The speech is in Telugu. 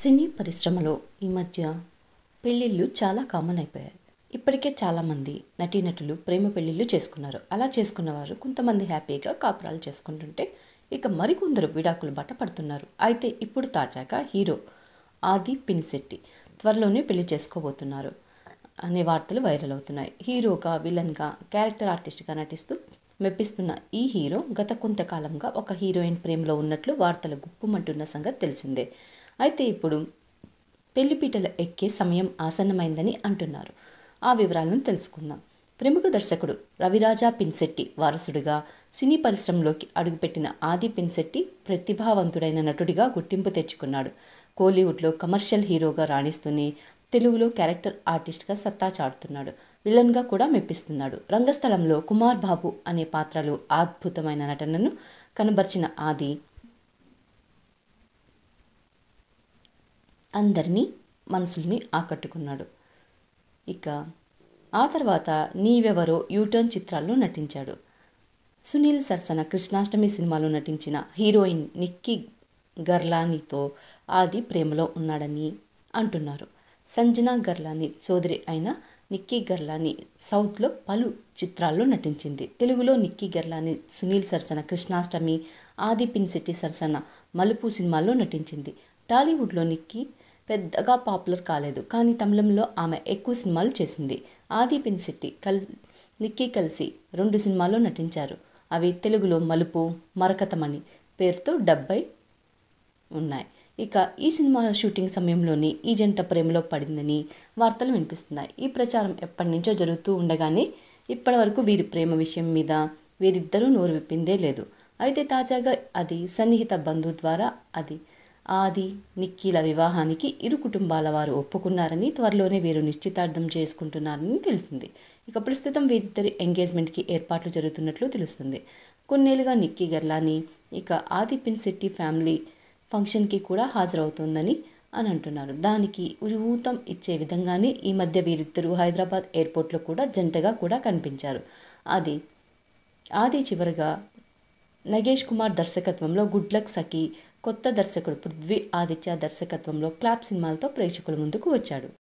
సినీ పరిశ్రమలో ఈ మధ్య పెళ్ళిళ్ళు చాలా కామన్ అయిపోయాయి ఇప్పటికే చాలామంది నటీనటులు ప్రేమ పెళ్ళిళ్ళు చేసుకున్నారు అలా చేసుకున్నవారు కొంతమంది హ్యాపీగా కాపురాలు చేసుకుంటుంటే ఇక మరికొందరు విడాకులు బాట పడుతున్నారు అయితే ఇప్పుడు తాజాగా హీరో ఆది పినిశెట్టి త్వరలోనే పెళ్లి చేసుకోబోతున్నారు అనే వార్తలు వైరల్ అవుతున్నాయి హీరోగా విలన్గా క్యారెక్టర్ ఆర్టిస్ట్గా నటిస్తూ మెప్పిస్తున్న ఈ హీరో గత కొంతకాలంగా ఒక హీరోయిన్ ప్రేమలో ఉన్నట్లు వార్తలు గుప్పుమంటున్న సంగతి తెలిసిందే అయితే ఇప్పుడు పెళ్లిపీటలు ఎక్కే సమయం ఆసన్నమైందని అంటున్నారు ఆ వివరాలను తెలుసుకుందాం ప్రముఖ దర్శకుడు రవిరాజా పిన్సెట్టి వారసుడిగా సినీ పరిశ్రమలోకి అడుగుపెట్టిన ఆది పిన్సెట్టి ప్రతిభావంతుడైన నటుడిగా గుర్తింపు తెచ్చుకున్నాడు కోలీవుడ్లో కమర్షియల్ హీరోగా రాణిస్తూనే తెలుగులో క్యారెక్టర్ ఆర్టిస్ట్గా సత్తా చాటుతున్నాడు విలన్గా కూడా మెప్పిస్తున్నాడు రంగస్థలంలో కుమార్ బాబు అనే పాత్రలు అద్భుతమైన నటనను కనబర్చిన ఆది అందరినీ మనసుల్ని ఆకట్టుకున్నాడు ఇక ఆ తర్వాత నీవెవరో యూటర్న్ చిత్రాల్లో నటించాడు సునీల్ సరసన కృష్ణాష్టమి సినిమాలో నటించిన హీరోయిన్ నిక్కీ గర్లానీతో ఆది ప్రేమలో ఉన్నాడని అంటున్నారు సంజనా గర్లాని చౌదరి అయిన నిక్కీ గర్లాని సౌత్లో పలు చిత్రాల్లో నటించింది తెలుగులో నిక్కీ గర్లాని సునీల్ సరసన కృష్ణాష్టమి ఆది పిన్సెట్టి సరసన మలుపు సినిమాల్లో నటించింది టాలీవుడ్లో నిక్కీ పెద్దగా పాపులర్ కాలేదు కానీ తమిళంలో ఆమె ఎక్కువ సినిమాలు చేసింది ఆది పిన్సిట్టి కల్ నిక్కీ కలిసి రెండు సినిమాల్లో నటించారు అవి తెలుగులో మలుపు మరకతమణి పేరుతో డెబ్బై ఉన్నాయి ఇక ఈ సినిమా షూటింగ్ సమయంలోనే ఈ జంట ప్రేమలో పడిందని వార్తలు వినిపిస్తున్నాయి ఈ ప్రచారం ఎప్పటి నుంచో జరుగుతూ ఉండగానే ఇప్పటి వరకు వీరి ప్రేమ విషయం మీద వీరిద్దరూ నోరు విప్పిందే లేదు అయితే తాజాగా అది సన్నిహిత బంధువు ద్వారా అది ఆది నిక్కీల వివాహానికి ఇరు కుటుంబాల వారు ఒప్పుకున్నారని త్వరలోనే వీరు నిశ్చితార్థం చేసుకుంటున్నారని తెలిసింది ఇక ప్రస్తుతం వీరిద్దరి ఎంగేజ్మెంట్కి ఏర్పాట్లు జరుగుతున్నట్లు తెలుస్తుంది కొన్నేళ్లుగా నిక్కీ గర్లాని ఇక ఆది పిన్శెట్టి ఫ్యామిలీ ఫంక్షన్కి కూడా హాజరవుతోందని అని అంటున్నారు దానికి ఊతం ఇచ్చే విధంగానే ఈ మధ్య వీరిద్దరూ హైదరాబాద్ ఎయిర్పోర్ట్లో కూడా జంటగా కూడా కనిపించారు అది ఆది చివరిగా నగేష్ కుమార్ దర్శకత్వంలో గుడ్ లక్ సఖీ కొత్త దర్శకుడు పృథ్వీ ఆదిత్య దర్శకత్వంలో క్లాప్ సినిమాలతో ప్రేక్షకుల ముందుకు వచ్చాడు